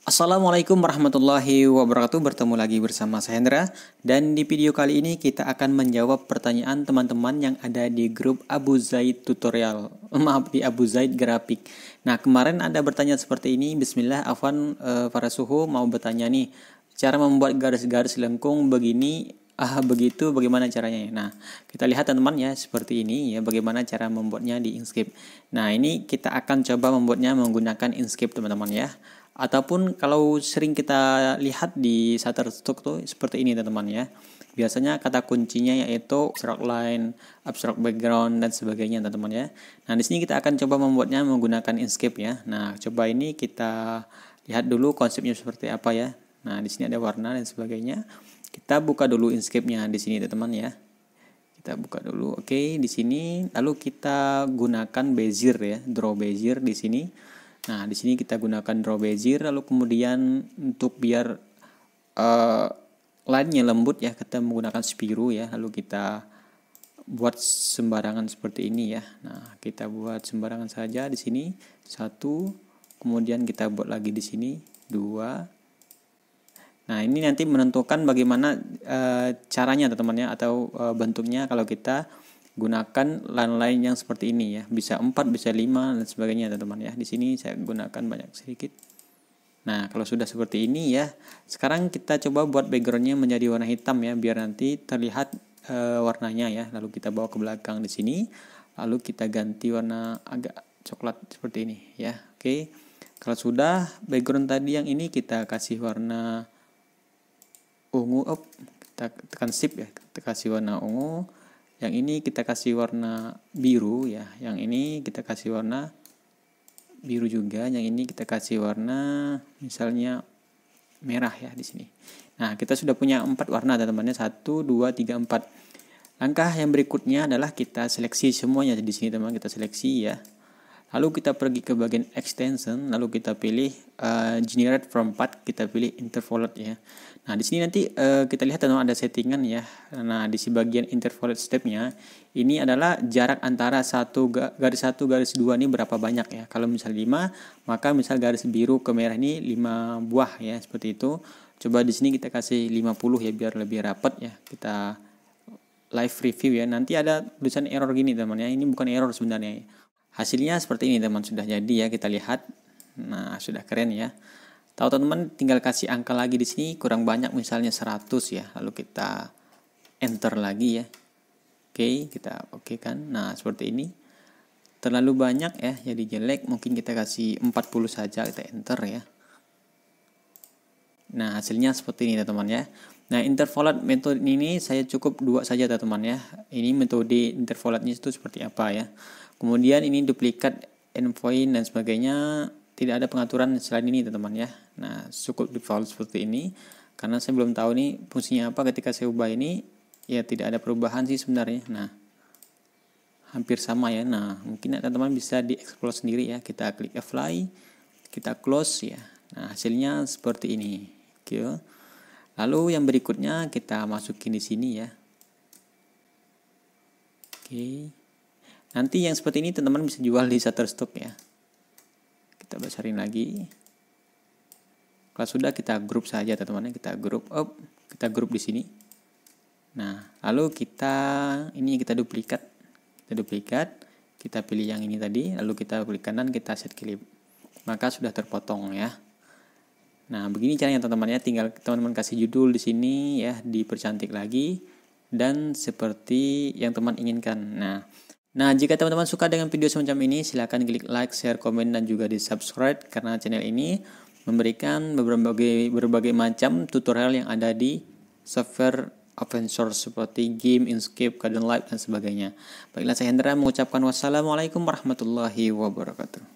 Assalamualaikum warahmatullahi wabarakatuh Bertemu lagi bersama saya Hendra Dan di video kali ini kita akan menjawab pertanyaan teman-teman yang ada di grup Abu Zaid Tutorial Maaf, di Abu Zaid Grafik Nah kemarin ada bertanya seperti ini Bismillah, Afan e, eh, para suhu mau bertanya nih Cara membuat garis-garis lengkung begini ah begitu bagaimana caranya ya? nah kita lihat teman-teman ya seperti ini ya bagaimana cara membuatnya di Inkscape nah ini kita akan coba membuatnya menggunakan Inkscape teman-teman ya ataupun kalau sering kita lihat di Shutterstock tuh seperti ini teman-teman ya biasanya kata kuncinya yaitu abstract line, abstract background dan sebagainya teman-teman ya. Nah, di sini kita akan coba membuatnya menggunakan Inkscape ya. Nah, coba ini kita lihat dulu konsepnya seperti apa ya. Nah, di sini ada warna dan sebagainya. Kita buka dulu inscape-nya di sini teman-teman ya. Kita buka dulu. Oke, di sini lalu kita gunakan bezier ya, draw bezier di sini. Nah, di sini kita gunakan draw bezier lalu kemudian untuk biar uh, line-nya lembut ya, kita menggunakan spiru ya. Lalu kita buat sembarangan seperti ini ya. Nah, kita buat sembarangan saja di sini. Satu, kemudian kita buat lagi di sini. Dua, Nah, ini nanti menentukan bagaimana e, caranya teman-teman ya atau e, bentuknya kalau kita gunakan line-line yang seperti ini ya. Bisa 4, bisa 5 dan sebagainya teman-teman ya. Di sini saya gunakan banyak sedikit. Nah, kalau sudah seperti ini ya, sekarang kita coba buat backgroundnya menjadi warna hitam ya, biar nanti terlihat e, warnanya ya. Lalu kita bawa ke belakang di sini, lalu kita ganti warna agak coklat seperti ini ya. Oke. Kalau sudah background tadi yang ini kita kasih warna ungu up kita tekan shift ya kita kasih warna ungu yang ini kita kasih warna biru ya yang ini kita kasih warna biru juga yang ini kita kasih warna misalnya merah ya di sini nah kita sudah punya empat warna teman temannya satu dua tiga empat langkah yang berikutnya adalah kita seleksi semuanya di sini teman kita seleksi ya Lalu kita pergi ke bagian extension, lalu kita pilih uh, generate from path, kita pilih intervallet ya. Nah, di sini nanti uh, kita lihat teman ada settingan ya. Nah, di si bagian intervallet stepnya ini adalah jarak antara satu garis satu garis dua ini berapa banyak ya. Kalau misal 5, maka misal garis biru ke merah ini 5 buah ya, seperti itu. Coba di sini kita kasih 50 ya biar lebih rapat ya. Kita live review ya. Nanti ada tulisan error gini teman ya. Ini bukan error sebenarnya. ya hasilnya seperti ini teman sudah jadi ya kita lihat nah sudah keren ya tahu teman tinggal kasih angka lagi di sini kurang banyak misalnya 100 ya lalu kita enter lagi ya oke kita oke kan nah seperti ini terlalu banyak ya jadi jelek mungkin kita kasih 40 saja kita enter ya nah hasilnya seperti ini teman-teman ya Nah, intervalat metode ini saya cukup dua saja teman-teman ya. Ini metode intervalatnya itu seperti apa ya. Kemudian ini duplikat endpoint dan sebagainya tidak ada pengaturan selain ini teman-teman ya. Nah, cukup default seperti ini karena saya belum tahu nih fungsinya apa ketika saya ubah ini ya tidak ada perubahan sih sebenarnya. Nah, hampir sama ya. Nah, mungkin ya, teman-teman bisa dieksplor sendiri ya. Kita klik apply, kita close ya. Nah, hasilnya seperti ini. Oke. Okay. Lalu yang berikutnya kita masukin di sini ya. Oke. Nanti yang seperti ini teman-teman bisa jual di Shutterstock ya. Kita besarin lagi. Kalau sudah kita grup saja teman-teman, ya, kita grup up, kita grup di sini. Nah, lalu kita ini kita duplikat. Kita duplikat, kita pilih yang ini tadi, lalu kita klik kanan kita set clip. Maka sudah terpotong ya. Nah, begini caranya teman-teman ya, tinggal teman-teman kasih judul di sini ya, dipercantik lagi dan seperti yang teman inginkan. Nah, nah jika teman-teman suka dengan video semacam ini, silahkan klik like, share, komen dan juga di-subscribe karena channel ini memberikan berbagai berbagai macam tutorial yang ada di software open source seperti game, garden life dan sebagainya. Baiklah saya Hendra mengucapkan wassalamualaikum warahmatullahi wabarakatuh.